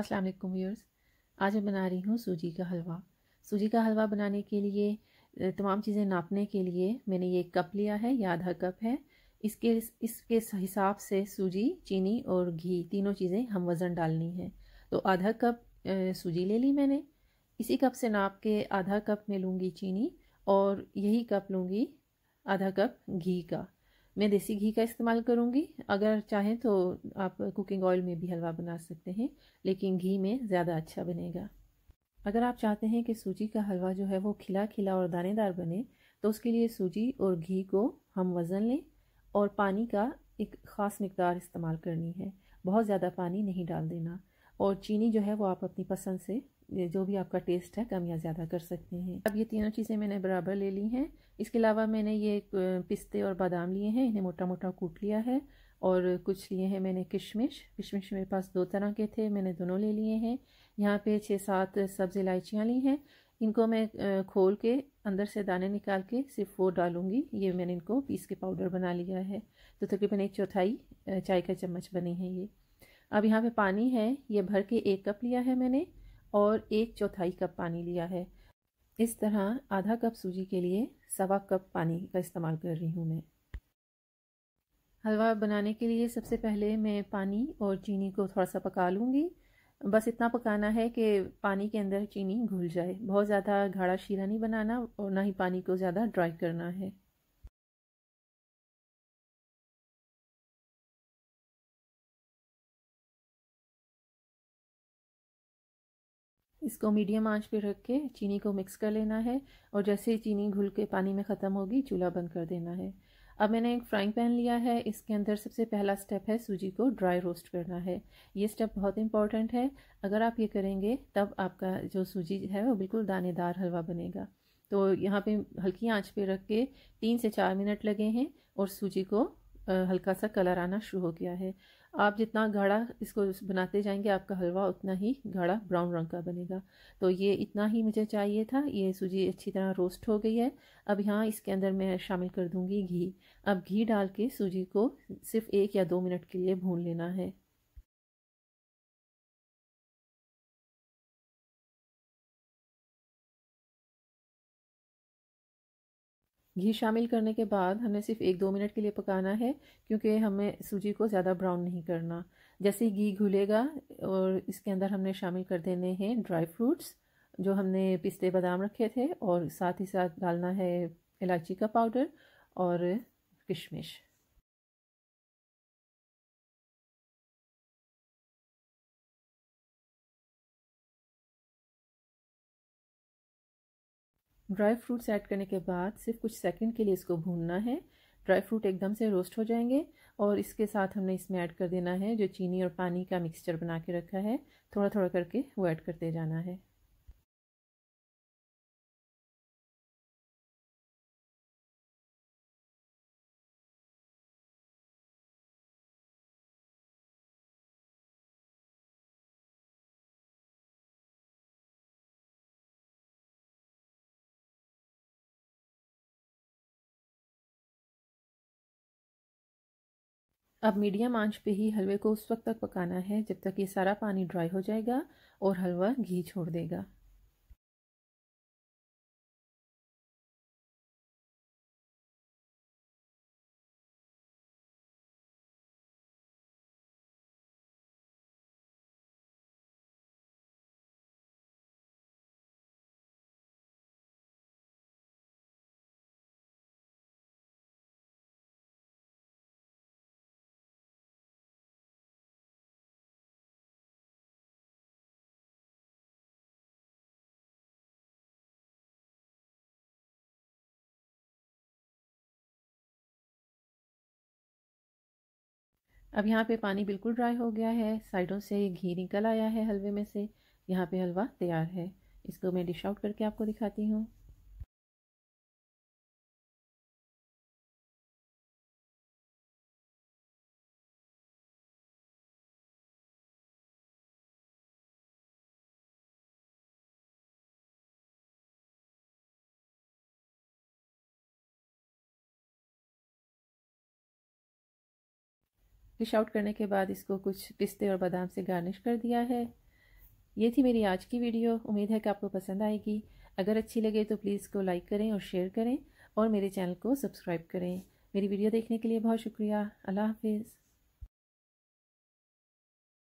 अस्सलाम वालेकुम व्यूअर्स आज मैं बना रही हूँ सूजी का हलवा सूजी का हलवा बनाने के लिए तमाम चीज़ें नापने के लिए मैंने ये कप लिया है या आधा कप है इसके इसके हिसाब से सूजी चीनी और घी तीनों चीज़ें हम वज़न डालनी है तो आधा कप सूजी ले ली मैंने इसी कप से नाप के आधा कप मैं लूँगी चीनी और यही कप लूँगी आधा कप घी का मैं देसी घी का इस्तेमाल करूँगी अगर चाहें तो आप कुकिंग ऑयल में भी हलवा बना सकते हैं लेकिन घी में ज़्यादा अच्छा बनेगा अगर आप चाहते हैं कि सूजी का हलवा जो है वो खिला खिला और दानेदार बने तो उसके लिए सूजी और घी को हम वज़न लें और पानी का एक ख़ास मकदार इस्तेमाल करनी है बहुत ज़्यादा पानी नहीं डाल देना और चीनी जो है वो आप अपनी पसंद से जो भी आपका टेस्ट है कम या ज़्यादा कर सकते हैं अब ये तीनों चीज़ें मैंने बराबर ले ली हैं इसके अलावा मैंने ये पिस्ते और बादाम लिए हैं इन्हें मोटा मोटा कूट लिया है और कुछ लिए हैं मैंने किशमिश किशमिश मेरे पास दो तरह के थे मैंने दोनों ले लिए हैं यहाँ पे छः सात सब्ज़ इलायचियाँ ली हैं इनको मैं खोल के अंदर से दाने निकाल के सिर्फ वो डालूँगी ये मैंने इनको पीस के पाउडर बना लिया है तो तकरीबन एक चौथाई चाय का चम्मच बनी है ये अब यहाँ पे पानी है ये भर के एक कप लिया है मैंने और एक चौथाई कप पानी लिया है इस तरह आधा कप सूजी के लिए सवा कप पानी का इस्तेमाल कर रही हूँ मैं हलवा बनाने के लिए सबसे पहले मैं पानी और चीनी को थोड़ा सा पका लूँगी बस इतना पकाना है कि पानी के अंदर चीनी घुल जाए बहुत ज़्यादा गाढ़ा शीरा नहीं बनाना और ना ही पानी को ज़्यादा ड्राई करना है इसको मीडियम आंच पे रख के चीनी को मिक्स कर लेना है और जैसे ही चीनी घुल के पानी में ख़त्म होगी चूल्हा बंद कर देना है अब मैंने एक फ्राइंग पैन लिया है इसके अंदर सबसे पहला स्टेप है सूजी को ड्राई रोस्ट करना है ये स्टेप बहुत इंपॉर्टेंट है अगर आप ये करेंगे तब आपका जो सूजी है वो बिल्कुल दानेदार हलवा बनेगा तो यहाँ पे हल्की आंच पे रख के तीन से चार मिनट लगे हैं और सूजी को हल्का सा कलर आना शुरू हो गया है आप जितना गाढ़ा इसको बनाते जाएंगे आपका हलवा उतना ही गाढ़ा ब्राउन रंग का बनेगा तो ये इतना ही मुझे चाहिए था ये सूजी अच्छी तरह रोस्ट हो गई है अब यहाँ इसके अंदर मैं शामिल कर दूँगी घी अब घी डाल के सूजी को सिर्फ एक या दो मिनट के लिए भून लेना है घी शामिल करने के बाद हमें सिर्फ एक दो मिनट के लिए पकाना है क्योंकि हमें सूजी को ज़्यादा ब्राउन नहीं करना जैसे ही घी घुलेगा और इसके अंदर हमने शामिल कर देने हैं ड्राई फ्रूट्स जो हमने पिस्ते बादाम रखे थे और साथ ही साथ डालना है इलायची का पाउडर और किशमिश ड्राई फ्रूट्स ऐड करने के बाद सिर्फ कुछ सेकंड के लिए इसको भूनना है ड्राई फ्रूट एकदम से रोस्ट हो जाएंगे और इसके साथ हमने इसमें ऐड कर देना है जो चीनी और पानी का मिक्सचर बना के रखा है थोड़ा थोड़ा करके वो ऐड करते जाना है अब मीडियम आंच पे ही हलवे को उस वक्त तक पकाना है जब तक ये सारा पानी ड्राई हो जाएगा और हलवा घी छोड़ देगा अब यहाँ पे पानी बिल्कुल ड्राई हो गया है साइडों से घी निकल आया है हलवे में से यहाँ पे हलवा तैयार है इसको मैं डिश आउट करके आपको दिखाती हूँ डिश आउट करने के बाद इसको कुछ पिस्ते और बादाम से गार्निश कर दिया है ये थी मेरी आज की वीडियो उम्मीद है कि आपको पसंद आएगी अगर अच्छी लगे तो प्लीज़ इसको लाइक करें और शेयर करें और मेरे चैनल को सब्सक्राइब करें मेरी वीडियो देखने के लिए बहुत शुक्रिया अल्लाह हाफिज़